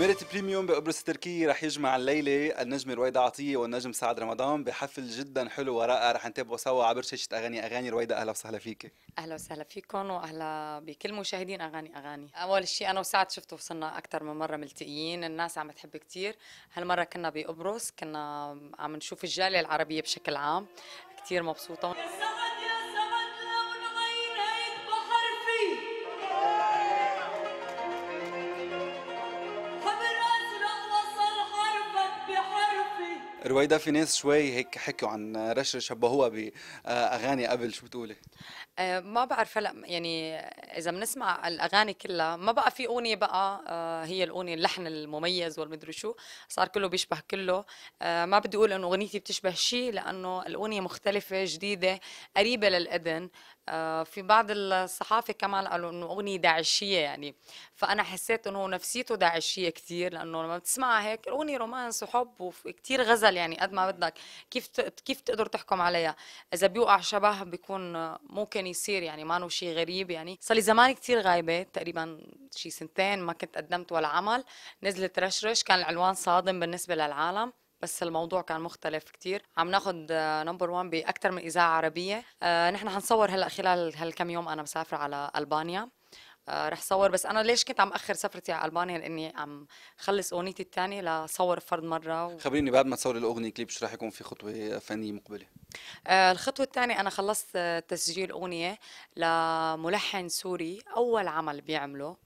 ميريت بريميوم بقبرص التركية رح يجمع الليلة النجمة رويدا عطية والنجم سعد رمضان بحفل جدا حلو ورائع رح نتابعه سوا عبر شاشة أغاني أغاني رويدا أهلا وسهلا فيك أهلا وسهلا فيكم وأهلا بكل مشاهدين أغاني أغاني أول شيء أنا وسعد شفتوا وصلنا أكثر من مرة ملتقيين الناس عم تحب كثير هالمرة كنا بقبرص كنا عم نشوف الجالية العربية بشكل عام كثير مبسوطة رويدا في ناس شوي هيك حكوا عن رشا شبهوها باغاني قبل شو بتقولي؟ آه، ما بعرف هلا يعني اذا بنسمع الاغاني كلها ما بقى في اغنيه بقى آه، هي الاغنيه اللحن المميز والمدري شو صار كله بيشبه كله آه، ما بدي اقول انه اغنيتي بتشبه شيء لانه الاغنيه مختلفه جديده قريبه للاذن في بعض الصحافه كمان قالوا انه اغنيه داعشيه يعني فانا حسيت انه نفسيته داعشيه كثير لانه لما بتسمعها هيك اغنيه رومانس وحب وكثير غزل تفضل يعني قد ما بدك كيف كيف تقدر تحكم عليها اذا بيوقع شبه بيكون ممكن يصير يعني ما شيء غريب يعني صار لي زمان كثير غايبه تقريبا شي سنتين ما كنت قدمت ولا عمل نزلت رشرش كان العنوان صادم بالنسبه للعالم بس الموضوع كان مختلف كتير عم ناخد نمبر 1 بأكثر من إذاعة عربية أه نحن حنصور هلأ خلال هالكم يوم أنا مسافرة على ألبانيا آه، رح صور بس انا ليش كنت عم اخر سفرتي على البانيا لاني عم خلص اغنيتي الثانيه لصور فرد مره و... خبريني بعد ما تصوري الاغنيه كليب شو رح يكون في خطوه فنيه مقبله آه الخطوه الثانيه انا خلصت تسجيل اغنيه لملحن سوري اول عمل بيعمله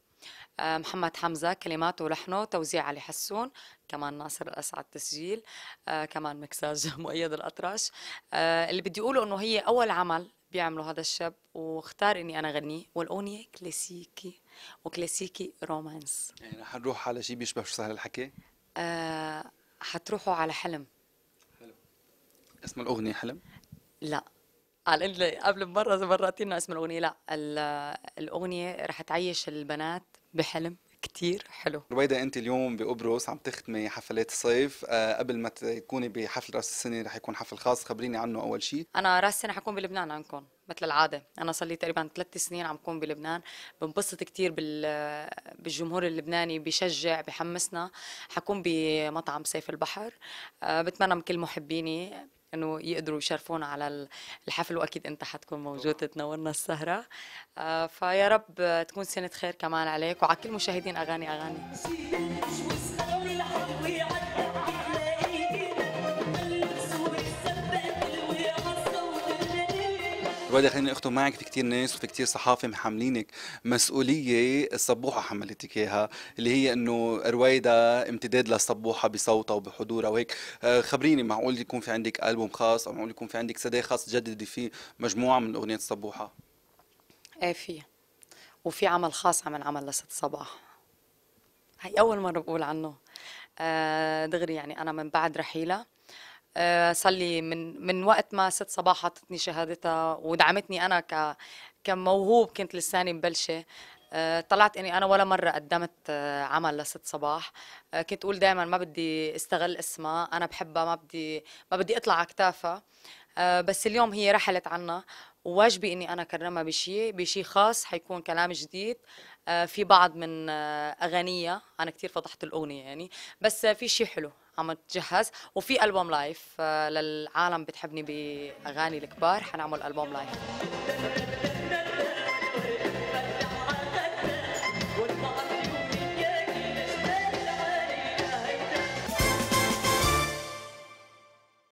آه، محمد حمزة كلماته ولحنه توزيع علي حسون كمان ناصر الأسعد تسجيل آه، كمان مكساج مؤيد الأطرش اللي بدي أقوله أنه هي أول عمل بيعملوا هذا الشاب واختار اني انا اغنيه والاغنيه كلاسيكي وكلاسيكي رومانس يعني رح نروح على شيء بيشبه شو سهل الحكي؟ آه حتروحوا على حلم حلم اسم الاغنيه حلم؟ لا قال قبل مرة مرتين اسم الاغنيه لا الاغنيه رح تعيش البنات بحلم كتير حلو رويدا انت اليوم بقبرص عم تختمي حفلات الصيف آه قبل ما تكوني بحفل راس السنه رح يكون حفل خاص خبريني عنه اول شيء انا راس السنه حكون بلبنان عنكم مثل العادة أنا صار لي تقريبا ثلاث سنين عم كون بلبنان بنبسط كتير بالجمهور اللبناني بشجع بحمسنا حكون بمطعم سيف البحر آه، بتمنى من كل محبيني انه يقدروا يشرفونا على الحفل واكيد انت حتكون موجود تنورنا السهره آه، فيا رب تكون سنه خير كمان عليك وعلى كل مشاهدين اغاني اغاني وهذا خليني اختم معك في كثير ناس وفي كثير صحافه محملينك مسؤوليه الصبوحه حملتك اياها اللي هي انه رويدا امتداد للصبوحه بصوتها وبحضورها وهيك آه، خبريني معقول يكون في عندك البوم خاص او معقول يكون في عندك سدي خاص تجددي فيه مجموعه من اغنيه الصبوحه ايه في وفي عمل خاص عم عمل لست صباح هي اول مره بقول عنه آه، دغري يعني انا من بعد رحيله آه، صار لي من من وقت ما ست صباح عطتني شهادتها ودعمتني انا ك كموهوب كنت لساني مبلشه آه، طلعت اني انا ولا مره قدمت آه، عمل لست صباح كنت اقول دائما ما بدي استغل اسمها انا بحبها ما بدي ما بدي اطلع على كتافها آه، بس اليوم هي رحلت عنا وواجبي اني انا اكرمها بشيء بشيء خاص حيكون كلام جديد آه، في بعض من آه، اغانيها انا كثير فضحت الاغنيه يعني بس في شيء حلو عم تجهز وفي البوم لايف للعالم بتحبني باغاني الكبار حنعمل البوم لايف